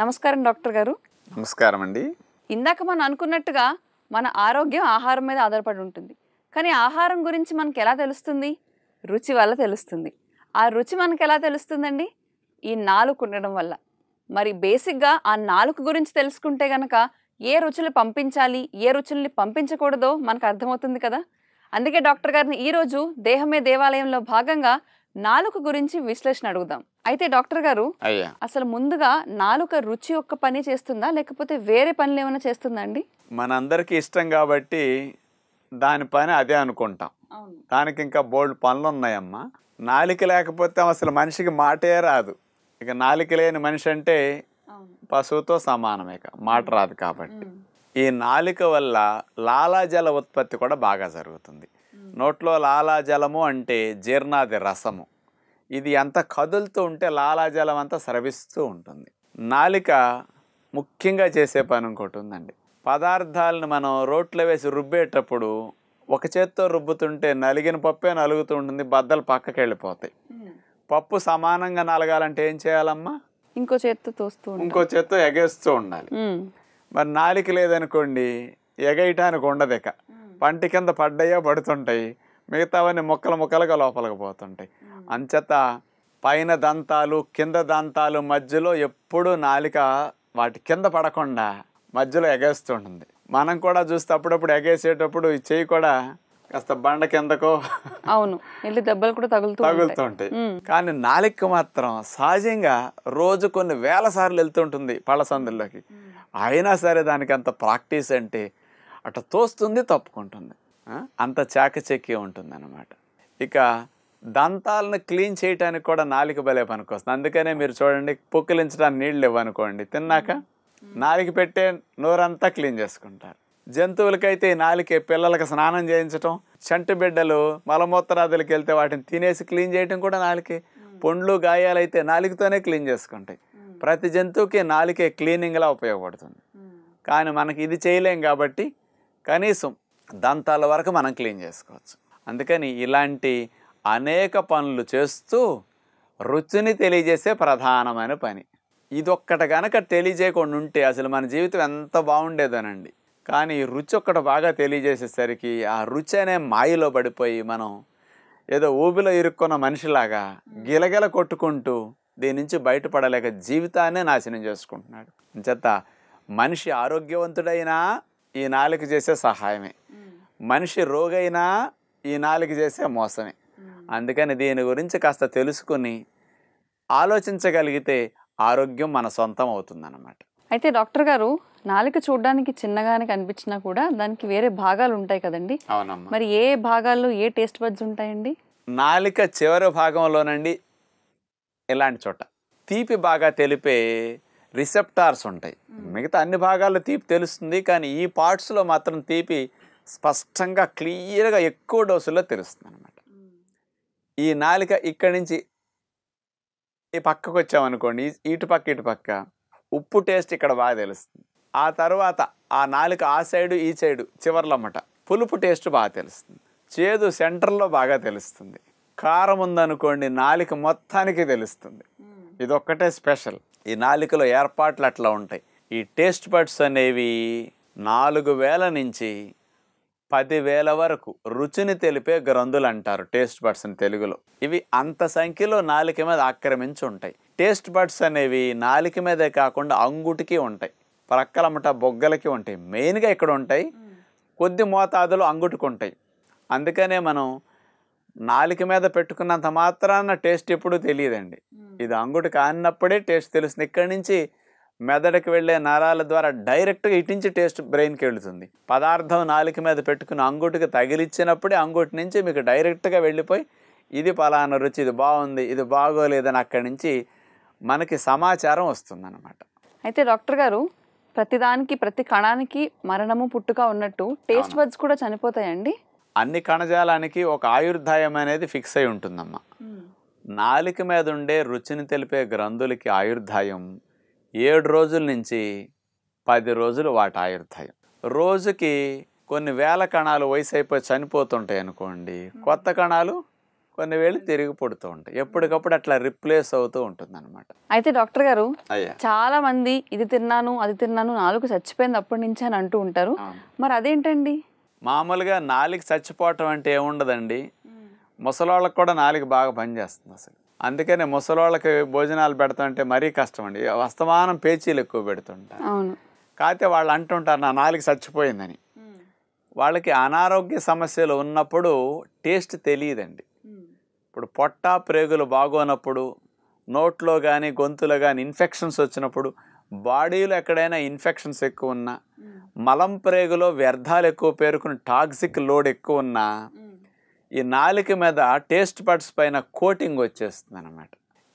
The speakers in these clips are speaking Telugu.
నమస్కారం డాక్టర్ గారు నమస్కారం అండి ఇందాక మనం అనుకున్నట్టుగా మన ఆరోగ్యం ఆహారం మీద ఆధారపడి ఉంటుంది కానీ ఆహారం గురించి మనకి ఎలా తెలుస్తుంది రుచి వల్ల తెలుస్తుంది ఆ రుచి మనకి ఎలా తెలుస్తుందండి ఈ నాలుగు ఉండడం వల్ల మరి బేసిక్గా ఆ నాలుగు గురించి తెలుసుకుంటే గనక ఏ రుచులు పంపించాలి ఏ రుచుల్ని పంపించకూడదో మనకు అర్థమవుతుంది కదా అందుకే డాక్టర్ గారిని ఈరోజు దేహమే దేవాలయంలో భాగంగా నాలుక గురించి విశ్లేషణ అడుగుదాం అయితే డాక్టర్ గారు అసలు ముందుగా నాలుక రుచి ఒక్క పని చేస్తుందా లేకపోతే వేరే పనులు ఏమైనా చేస్తుందా అండి మనందరికీ ఇష్టం కాబట్టి దాని పని అదే అనుకుంటాం దానికి ఇంకా బోల్డ్ పనులు ఉన్నాయమ్మా నాలిక లేకపోతే అసలు మనిషికి మాటే రాదు ఇక నాలిక లేని మనిషి అంటే పశువుతో సమానమే మాట రాదు కాబట్టి ఈ నాలిక వల్ల లాలాజల ఉత్పత్తి కూడా బాగా జరుగుతుంది నోట్లో లాలాజలము అంటే జీర్ణాది రసము ఇది అంత కదులుతూ ఉంటే లాలాజలం అంతా స్రవిస్తూ ఉంటుంది నాలిక ముఖ్యంగా చేసే పని ఇంకోటి ఉందండి పదార్థాలను మనం రోట్లో వేసి రుబ్బేటప్పుడు ఒక చేత్తో రుబ్బుతుంటే నలిగిన పప్పే నలుగుతూ ఉంటుంది బద్దలు పక్కకి వెళ్ళిపోతాయి పప్పు సమానంగా నలగాలంటే ఏం చేయాలమ్మా ఇంకో చేత్తో తోస్తూ ఇంకో చేత్తో ఎగేస్తూ ఉండాలి మరి నాలిక లేదనుకోండి ఎగయటానికి ఉండదు ఇక పంటి కింద పడ్డాయో పడుతుంటాయి మిగతావన్నీ ముక్కలు మొక్కలుగా లోపలికి పోతుంటాయి అంచేత పైన దంతాలు కింద దంతాలు మధ్యలో ఎప్పుడూ నాలిక వాటి కింద పడకుండా మధ్యలో ఎగేస్తుంటుంది మనం కూడా చూస్తే అప్పుడప్పుడు ఎగేసేటప్పుడు ఈ చెయ్యి కూడా కాస్త బండ కిందకో అవును వెళ్ళి దెబ్బలు కూడా తగులుతూ తగులుతుంటాయి కానీ నాలిక మాత్రం సహజంగా రోజు కొన్ని వేల సార్లు వెళ్తుంటుంది పళ్ళ సందుల్లోకి అయినా సరే దానికి అంత ప్రాక్టీస్ అంటే అట తోస్తుంది తప్పుకుంటుంది అంత చాకచక్యం ఉంటుంది అనమాట ఇక దంతాలను క్లీన్ చేయడానికి కూడా నాలిక భలే పనికొస్తుంది అందుకనే మీరు చూడండి పుక్కిలించడానికి నీళ్ళు ఇవ్వనుకోండి తిన్నాక నాలుగు పెట్టే నోరంతా క్లీన్ చేసుకుంటారు జంతువులకైతే నాలికే పిల్లలకు స్నానం చేయించడం చంటి బిడ్డలు మలమూత్రాదులకి వెళ్తే వాటిని తినేసి క్లీన్ చేయడం కూడా నాలికే పండ్లు గాయాలు అయితే నాలికతోనే క్లీన్ చేసుకుంటాయి ప్రతి జంతువుకి నాలికే క్లీనింగ్లా ఉపయోగపడుతుంది కానీ మనకి ఇది చేయలేం కాబట్టి కనీసం దంతాల వరకు మనం క్లీన్ చేసుకోవచ్చు అందుకని ఇలాంటి అనేక పనులు చేస్తూ రుచిని తెలియజేసే ప్రధానమైన పని ఇదొక్కట కనుక తెలియజేయకుండా ఉంటే అసలు మన జీవితం ఎంత బాగుండేదనండి కానీ రుచి ఒక్కటి బాగా తెలియజేసేసరికి ఆ రుచి అనే మాయలో పడిపోయి మనం ఏదో ఊబిలో ఇరుక్కున్న మనిషిలాగా గిలగిల కొట్టుకుంటూ దీని నుంచి బయటపడలేక జీవితాన్నే నాశనం చేసుకుంటున్నాడు చేత మనిషి ఆరోగ్యవంతుడైనా ఈ నాలుగు చేసే సహాయమే మనిషి రోగైనా ఈ నాలుగు చేసే మోసమే అందుకని దీని గురించి కాస్త తెలుసుకుని ఆలోచించగలిగితే ఆరోగ్యం మన సొంతం అవుతుందన్నమాట అయితే డాక్టర్ గారు నాలుక చూడడానికి చిన్నగానే కనిపించినా కూడా దానికి వేరే భాగాలు ఉంటాయి కదండి అవునమ్మా మరి ఏ భాగాల్లో ఏ టేస్ట్ బడ్స్ ఉంటాయండి నాలిక చివరి భాగంలోనండి ఇలాంటి చోట తీపి బాగా తెలిపే రిసెప్టార్స్ ఉంటాయి మిగతా అన్ని భాగాల్లో తీపి తెలుస్తుంది కానీ ఈ పార్ట్స్లో మాత్రం తీపి స్పష్టంగా క్లియర్గా ఎక్కువ డోసుల్లో తెలుస్తుంది అనమాట ఈ నాలిక ఇక్కడి నుంచి ఈ పక్కకు వచ్చామనుకోండి ఇటు పక్క ఇటు పక్క ఉప్పు టేస్ట్ ఇక్కడ బాగా తెలుస్తుంది ఆ తర్వాత ఆ నాలుక ఆ సైడు ఈ సైడు అన్నమాట పులుపు టేస్ట్ బాగా తెలుస్తుంది చేదు సెంటర్లో బాగా తెలుస్తుంది కారం ఉందనుకోండి నాలిక మొత్తానికి తెలుస్తుంది ఇదొక్కటే స్పెషల్ ఈ నాలుకలో ఏర్పాట్లు అట్లా ఉంటాయి ఈ టేస్ట్ బడ్స్ అనేవి నాలుగు వేల నుంచి పదివేల వరకు రుచిని తెలిపే గ్రంథులు అంటారు టేస్ట్ బడ్స్ అని తెలుగులో ఇవి అంత సంఖ్యలో నాలుక మీద ఆక్రమించి ఉంటాయి టేస్ట్ బడ్స్ అనేవి నాలుక మీదే కాకుండా అంగుటికి ఉంటాయి ప్రక్కలమట బొగ్గలకి ఉంటాయి మెయిన్గా ఇక్కడ ఉంటాయి కొద్ది మోతాదులో అంగుటికి ఉంటాయి అందుకనే మనం నాలుక మీద పెట్టుకున్నంత మాత్రాన టేస్ట్ ఎప్పుడూ తెలియదండి ఇది అంగుడు కానినప్పుడే టేస్ట్ తెలుస్తుంది ఇక్కడి నుంచి మెదడుకు వెళ్ళే నరాల ద్వారా డైరెక్ట్గా ఇటించి టేస్ట్ బ్రెయిన్కి వెళుతుంది పదార్థం నాలుక మీద పెట్టుకుని అంగుటికి తగిలిచ్చినప్పుడే అంగుటి నుంచి మీకు డైరెక్ట్గా వెళ్ళిపోయి ఇది పలానా రుచి ఇది బాగుంది ఇది బాగోలేదని అక్కడి నుంచి మనకి సమాచారం వస్తుంది అనమాట అయితే డాక్టర్ గారు ప్రతిదానికి ప్రతి కణానికి మరణము పుట్టుక ఉన్నట్టు టేస్ట్ బడ్స్ కూడా చనిపోతాయండి అన్ని కణజాలానికి ఒక ఆయుర్దాయం అనేది ఫిక్స్ అయి ఉంటుందమ్మా నాలిక మీద ఉండే రుచిని తెలిపే గ్రంథులకి ఆయుర్దాయం ఏడు రోజుల నుంచి పది రోజులు వాటి ఆయుర్దాయం రోజుకి కొన్ని వేల కణాలు వయసు అయిపోయి చనిపోతుంటాయి అనుకోండి కొత్త కణాలు కొన్ని వేలు తిరిగి పుడుతూ ఉంటాయి ఎప్పటికప్పుడు అట్లా రిప్లేస్ అవుతూ ఉంటుంది అనమాట అయితే డాక్టర్ గారు చాలా మంది ఇది తిన్నాను అది తిన్నాను నాలుగు చచ్చిపోయింది అప్పటి నుంచి అని అంటూ ఉంటారు మరి అదేంటండి మామూలుగా నాలికి చచ్చిపోవటం అంటే ఏముండదండి ముసలోళ్ళకి కూడా నాలికి బాగా పనిచేస్తుంది అసలు అందుకనే ముసలోళ్ళకి భోజనాలు పెడతామంటే మరీ కష్టం అండి వస్తమానం పేచీలు ఎక్కువ పెడుతుంటారు కాకపోతే వాళ్ళు అంటుంటారు నా నాలుగు చచ్చిపోయిందని వాళ్ళకి అనారోగ్య సమస్యలు ఉన్నప్పుడు టేస్ట్ తెలియదండి ఇప్పుడు పొట్ట ప్రేగులు బాగోనప్పుడు నోట్లో కానీ గొంతులో కానీ ఇన్ఫెక్షన్స్ వచ్చినప్పుడు బాడీలో ఎక్కడైనా ఇన్ఫెక్షన్స్ ఎక్కువ ఉన్నా మలం ప్రేగులో వ్యర్థాలు ఎక్కువ పేరుకుని టాక్సిక్ లోడ్ ఎక్కువ ఉన్నా ఈ నాలుక మీద టేస్ట్ పట్స్ పైన కోటింగ్ వచ్చేస్తుంది అనమాట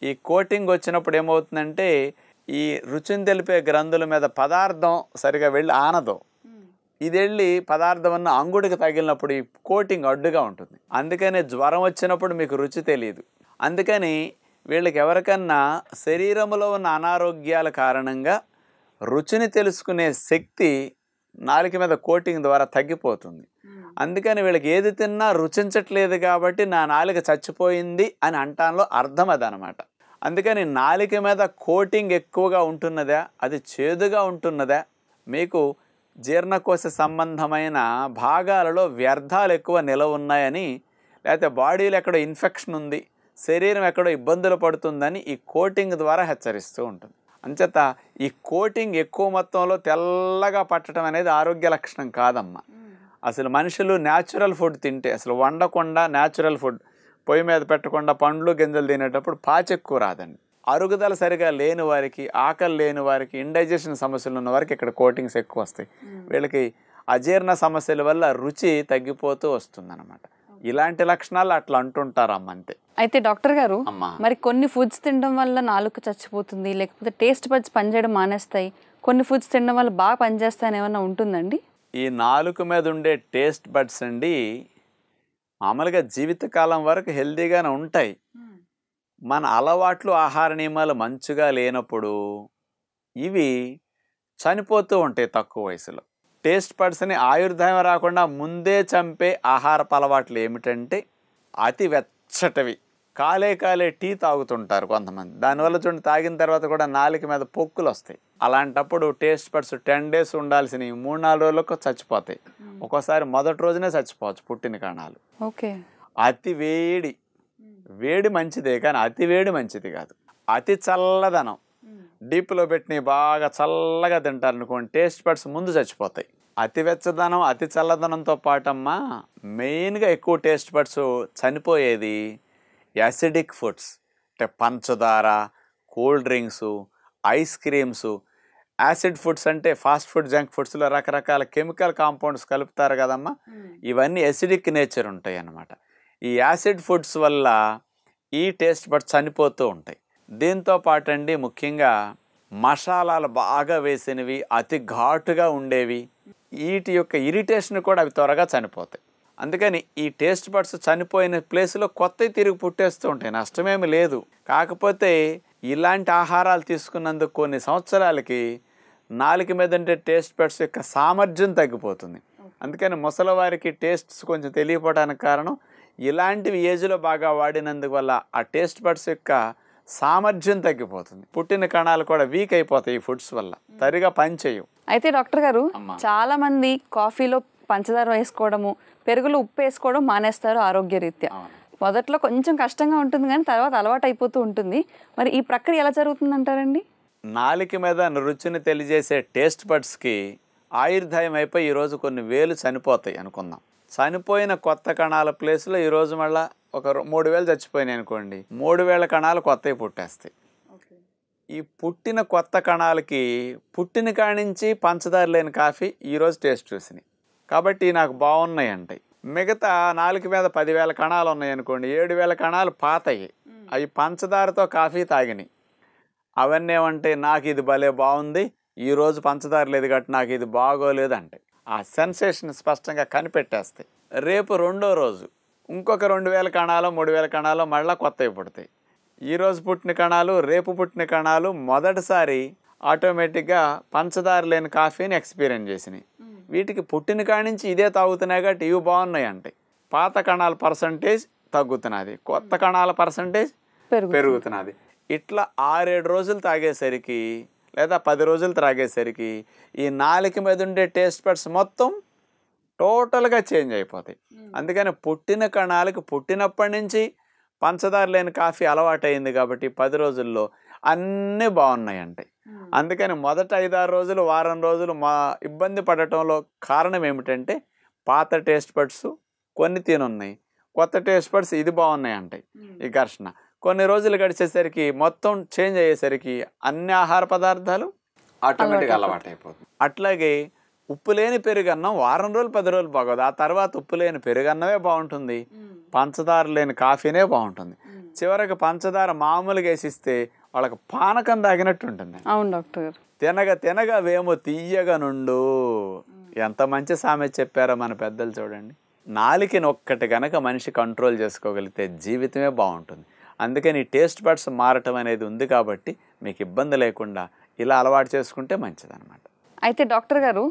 ఈ కోటింగ్ వచ్చినప్పుడు ఏమవుతుందంటే ఈ రుచిని తెలిపే గ్రంథుల మీద పదార్థం సరిగా వెళ్ళి ఆనదు ఇది వెళ్ళి పదార్థం అన్న అంగుడికి తగిలినప్పుడు ఈ కోటింగ్ అడ్డుగా ఉంటుంది అందుకని జ్వరం వచ్చినప్పుడు మీకు రుచి తెలియదు అందుకని వీళ్ళకి ఎవరికన్నా శరీరంలో ఉన్న అనారోగ్యాల కారణంగా రుచిని తెలుసుకునే శక్తి నాలుక మీద కోటింగ్ ద్వారా తగ్గిపోతుంది hmm. అందుకని వీళ్ళకి ఏది తిన్నా రుచించట్లేదు కాబట్టి నా నాలుక చచ్చిపోయింది అని అంటాంలో అర్థం అదనమాట అందుకని నాలిక మీద కోటింగ్ ఎక్కువగా ఉంటున్నదా అది చేదుగా ఉంటున్నదా మీకు జీర్ణకోశ సంబంధమైన భాగాలలో వ్యర్థాలు ఎక్కువ నిలవ ఉన్నాయని లేకపోతే బాడీలో ఎక్కడ ఇన్ఫెక్షన్ ఉంది శరీరం ఎక్కడో ఇబ్బందులు పడుతుందని ఈ కోటింగ్ ద్వారా హెచ్చరిస్తూ ఉంటుంది అంచేత ఈ కోటింగ్ ఎక్కువ మొత్తంలో తెల్లగా పట్టడం అనేది ఆరోగ్య లక్షణం కాదమ్మా అసలు మనుషులు న్యాచురల్ ఫుడ్ తింటే అసలు వండకుండా న్యాచురల్ ఫుడ్ పొయ్యి మీద పెట్టకుండా పండ్లు గింజలు తినేటప్పుడు పాచెక్కువ రాదండి అరుగుదల సరిగా లేని వారికి ఆకలి లేని వారికి ఇండైజెషన్ సమస్యలు ఉన్న వారికి ఇక్కడ కోటింగ్స్ ఎక్కువ వస్తాయి వీళ్ళకి అజీర్ణ సమస్యల వల్ల రుచి తగ్గిపోతూ వస్తుందన్నమాట ఇలాంటి లక్షణాలు అట్లా అంటుంటారమ్మ అంతే అయితే డాక్టర్ గారు మరి కొన్ని ఫుడ్స్ తినడం వల్ల నాలుగు చచ్చిపోతుంది లేకపోతే టేస్ట్ బడ్స్ పనిచేయడం మానేస్తాయి కొన్ని ఫుడ్స్ తినడం వల్ల బాగా పనిచేస్తాయని ఏమైనా ఉంటుందండి ఈ నాలుగు మీద ఉండే టేస్ట్ బడ్స్ అండి మామూలుగా జీవితకాలం వరకు హెల్దీగానే ఉంటాయి మన అలవాట్లు ఆహార నియమాలు మంచిగా లేనప్పుడు ఇవి చనిపోతూ ఉంటాయి తక్కువ వయసులో టేస్ట్ పర్సన్ ఆయుర్దాయం రాకుండా ముందే చంపే ఆహారపు అలవాట్లు ఏమిటంటే అతి వెచ్చటవి కాలే కాలే టీ తాగుతుంటారు కొంతమంది దానివల్ల చూడండి తాగిన తర్వాత కూడా నాలుక మీద పొక్కులు వస్తాయి అలాంటప్పుడు టేస్ట్ పర్స్ టెన్ డేస్ ఉండాల్సినవి మూడు నాలుగు రోజులకు చచ్చిపోతాయి ఒక్కోసారి మొదటి రోజునే చచ్చిపోవచ్చు పుట్టిన కణాలు ఓకే అతి వేడి వేడి మంచిదే కానీ అతి వేడి మంచిది కాదు అతి చల్లదనం డీప్లో పెట్టినవి బాగా చల్లగా తింటారనుకోండి టేస్ట్ బడ్స్ ముందు చచ్చిపోతాయి అతి వెచ్చదనం అతి చల్లదనంతో పాటమ్మా మెయిన్గా ఎక్కువ టేస్ట్ బడ్స్ చనిపోయేది యాసిడిక్ ఫుడ్స్ అంటే పంచదార cool drinks ice creams acid foods అంటే ఫాస్ట్ ఫుడ్ జంక్ ఫుడ్స్లో రకరకాల కెమికల్ కాంపౌండ్స్ కలుపుతారు కదమ్మా ఇవన్నీ యాసిడిక్ నేచర్ ఉంటాయి అన్నమాట ఈ యాసిడ్ ఫుడ్స్ వల్ల ఈ టేస్ట్ బడ్స్ చనిపోతూ ఉంటాయి దీంతో పాటండి ముఖ్యంగా మసాలాలు బాగా వేసినవి అతి ఘాటుగా ఉండేవి వీటి యొక్క ఇరిటేషన్ కూడా అవి త్వరగా చనిపోతాయి అందుకని ఈ టేస్ట్ బడ్స్ చనిపోయిన ప్లేస్లో కొత్తవి తిరిగి పుట్టేస్తూ ఉంటాయి నష్టమేమి లేదు కాకపోతే ఇలాంటి ఆహారాలు తీసుకున్నందుకు కొన్ని సంవత్సరాలకి నాలుగు మీద టేస్ట్ బడ్స్ యొక్క సామర్థ్యం తగ్గిపోతుంది అందుకని ముసలివారికి టేస్ట్స్ కొంచెం తెలియపోవడానికి కారణం ఇలాంటివి ఏజ్లో బాగా వల్ల ఆ టేస్ట్ బడ్స్ యొక్క సామర్థ్యం తగ్గిపోతుంది పుట్టిన కణాలు కూడా వీక్ అయిపోతాయి ఈ ఫుడ్స్ వల్ల తరిగా పనిచేయవు అయితే డాక్టర్ గారు చాలా మంది కాఫీలో పంచదార వేసుకోవడము పెరుగులో ఉప్పు వేసుకోవడం మానేస్తారు ఆరోగ్య రీత్యా మొదట్లో కొంచెం కష్టంగా ఉంటుంది కానీ తర్వాత అలవాటు అయిపోతూ ఉంటుంది మరి ఈ ప్రక్రియ ఎలా జరుగుతుంది అంటారండి నాలిక మీద రుచిని తెలియజేసే టేస్ట్ బడ్స్కి ఆయుర్దాయం అయిపోయి ఈరోజు కొన్ని వేలు చనిపోతాయి అనుకుందాం చనిపోయిన కొత్త కణాల ప్లేస్లో ఈరోజు మళ్ళీ ఒక మూడు వేలు చచ్చిపోయినాయి అనుకోండి మూడు వేల కణాలు కొత్తవి పుట్టేస్తాయి ఈ పుట్టిన కొత్త కణాలకి పుట్టిన కానించి పంచదార లేని కాఫీ ఈరోజు టేస్ట్ చూసినాయి కాబట్టి నాకు బాగున్నాయి అంటాయి మిగతా నాలుగు మీద పదివేల కణాలు ఉన్నాయి అనుకోండి ఏడు వేల కణాలు పాతయి అవి పంచదారతో కాఫీ తాగినాయి అవన్నీ ఏమంటే నాకు ఇది భలే బాగుంది ఈరోజు పంచదార లేదు కాబట్టి నాకు ఇది బాగోలేదు అంటే ఆ సెన్సేషన్ స్పష్టంగా కనిపెట్టేస్తాయి రేపు రెండో రోజు ఇంకొక రెండు వేల కణాలు మూడు వేల కణాలు మళ్ళీ కొత్తవి పుడతాయి ఈరోజు పుట్టిన కణాలు రేపు పుట్టిన కణాలు మొదటిసారి ఆటోమేటిక్గా పంచదార లేని కాఫీని ఎక్స్పీరియన్స్ చేసినాయి వీటికి పుట్టిన నుంచి ఇదే తాగుతున్నాయి కాబట్టి ఇవి బాగున్నాయి అంటాయి పాత కణాల పర్సంటేజ్ తగ్గుతున్నది కొత్త కణాల పర్సంటేజ్ పెరుగుతున్నది ఇట్లా ఆరేడు రోజులు తాగేసరికి లేదా పది రోజులు త్రాగేసరికి ఈ నాలుక మీద ఉండే టేస్ట్ పెట్స్ మొత్తం టోటల్గా చేంజ్ అయిపోతాయి అందుకని పుట్టిన కణాలకు పుట్టినప్పటి నుంచి పంచదార లేని కాఫీ అలవాటైంది కాబట్టి పది రోజుల్లో అన్నీ బాగున్నాయండి అందుకని మొదట ఐదారు రోజులు వారం రోజులు మా ఇబ్బంది పడటంలో కారణం ఏమిటంటే పాత టేస్ట్ బడ్స్ కొన్ని తినున్నాయి కొత్త టేస్ట్ బడ్స్ ఇది బాగున్నాయి అంటాయి ఈ ఘర్షణ కొన్ని రోజులు గడిచేసరికి మొత్తం చేంజ్ అయ్యేసరికి అన్ని ఆహార పదార్థాలు ఆటోమేటిక్గా అలవాటైపోతుంది అట్లాగే ఉప్పు లేని పెరుగన్నం వారం రోజులు పది రోజులు బాగోదు ఆ తర్వాత ఉప్పు లేని పెరుగన్నమే బాగుంటుంది పంచదార లేని కాఫీనే బాగుంటుంది చివరికి పంచదార మామూలుగా వేసిస్తే వాళ్ళకి పానకం తాగినట్టు ఉంటుంది అవును డాక్టర్ తినగ తినగా వేమో తీయగా నుండు ఎంత మంచి సామె చెప్పారో మన పెద్దలు చూడండి నాలికని ఒక్కటి కనుక మనిషి కంట్రోల్ చేసుకోగలిగితే జీవితమే బాగుంటుంది అందుకని టేస్ట్ బడ్స్ మారటం అనేది ఉంది కాబట్టి మీకు ఇబ్బంది లేకుండా ఇలా అలవాటు చేసుకుంటే మంచిదన్నమాట అయితే డాక్టర్ గారు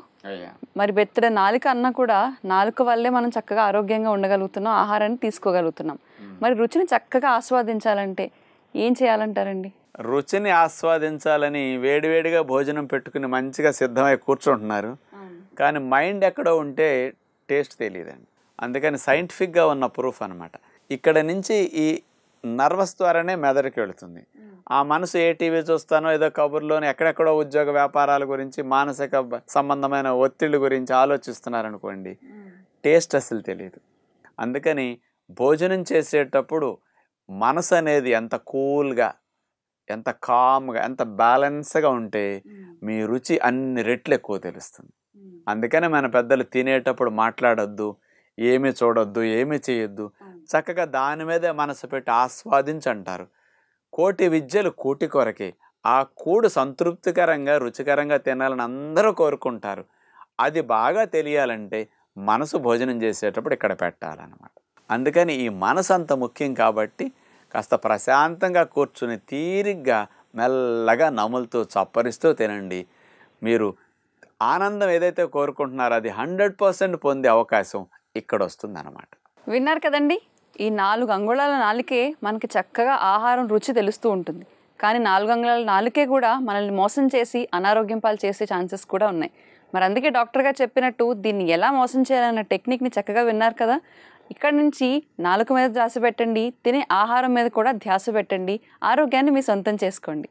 మరి బెత్తడ నాలుక అన్నా కూడా నాలుక వల్లే మనం చక్కగా ఆరోగ్యంగా ఉండగలుగుతున్నాం ఆహారాన్ని తీసుకోగలుగుతున్నాం మరి రుచిని చక్కగా ఆస్వాదించాలంటే ఏం చేయాలంటారండి రుచిని ఆస్వాదించాలని వేడివేడిగా భోజనం పెట్టుకుని మంచిగా సిద్ధమై కూర్చుంటున్నారు కానీ మైండ్ ఎక్కడో ఉంటే టేస్ట్ తెలియదండి అందుకని సైంటిఫిక్గా ఉన్న ప్రూఫ్ అనమాట ఇక్కడ నుంచి ఈ నర్వస్ ద్వారానే మెదడుకి వెళుతుంది ఆ మనసు ఏ టీవీ చూస్తానో ఏదో కబుర్లోని ఎక్కడెక్కడో ఉద్యోగ వ్యాపారాల గురించి మానసిక సంబంధమైన ఒత్తిళ్ళ గురించి ఆలోచిస్తున్నారనుకోండి టేస్ట్ అసలు తెలియదు అందుకని భోజనం చేసేటప్పుడు మనసు అనేది ఎంత కూల్గా ఎంత కామ్గా ఎంత బ్యాలెన్స్గా ఉంటే మీ రుచి అన్ని రెట్లు ఎక్కువ తెలుస్తుంది అందుకనే మన పెద్దలు తినేటప్పుడు మాట్లాడొద్దు ఏమి చూడొద్దు ఏమి చేయొద్దు చక్కగా దాని మీదే మనసు పెట్టి ఆస్వాదించి అంటారు కోటి విద్యలు కూటి కొరకే ఆ కూడు సంతృప్తికరంగా రుచికరంగా తినాలని అందరూ కోరుకుంటారు అది బాగా తెలియాలంటే మనసు భోజనం చేసేటప్పుడు ఇక్కడ పెట్టాలన్నమాట అందుకని ఈ మనసు అంత ముఖ్యం కాబట్టి కాస్త ప్రశాంతంగా కూర్చుని తీరిగ్గా మెల్లగా నములుతూ చప్పరిస్తూ తినండి మీరు ఆనందం ఏదైతే కోరుకుంటున్నారో అది హండ్రెడ్ పర్సెంట్ పొందే అవకాశం ఇక్కడ వస్తుంది అన్నమాట విన్నారు కదండి ఈ నాలుగు అంగుళాల నాలుకే మనకి చక్కగా ఆహారం రుచి తెలుస్తూ ఉంటుంది కానీ నాలుగు అంగుళాల నాలుకే కూడా మనల్ని మోసం చేసి అనారోగ్యం పాలు చేసే ఛాన్సెస్ కూడా ఉన్నాయి మరి అందుకే డాక్టర్గా చెప్పినట్టు దీన్ని ఎలా మోసం చేయాలన్న టెక్నిక్ని చక్కగా విన్నారు కదా ఇక్కడ నుంచి నాలుక మీద ధ్యాస పెట్టండి తినే ఆహారం మీద కూడా ధ్యాస పెట్టండి ఆరోగ్యాన్ని మీ సొంతం చేసుకోండి